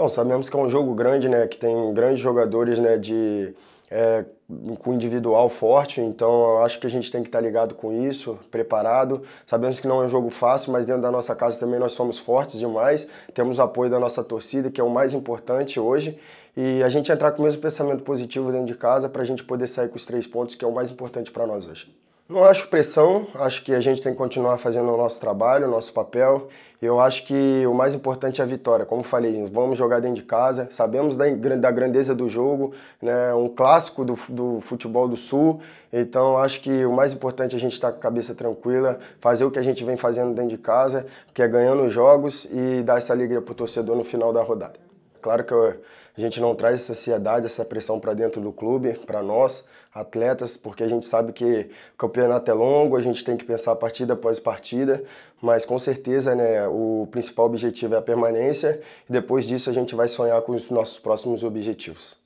Então, sabemos que é um jogo grande, né, que tem grandes jogadores né, de, é, com individual forte, então acho que a gente tem que estar ligado com isso, preparado. Sabemos que não é um jogo fácil, mas dentro da nossa casa também nós somos fortes demais, temos o apoio da nossa torcida, que é o mais importante hoje, e a gente entrar com o mesmo pensamento positivo dentro de casa para a gente poder sair com os três pontos, que é o mais importante para nós hoje. Não acho pressão, acho que a gente tem que continuar fazendo o nosso trabalho, o nosso papel. Eu acho que o mais importante é a vitória. Como falei, vamos jogar dentro de casa, sabemos da, grandeza do jogo, né? um clássico do, do futebol do Sul. Então acho que o mais importante é a gente estar tá com a cabeça tranquila, fazer o que a gente vem fazendo dentro de casa, que é ganhando os jogos e dar essa alegria para o torcedor no final da rodada. Claro que a gente não traz essa ansiedade, essa pressão para dentro do clube, para nós, atletas, porque a gente sabe que o campeonato é longo, a gente tem que pensar partida após partida, mas com certeza né, o principal objetivo é a permanência e depois disso a gente vai sonhar com os nossos próximos objetivos.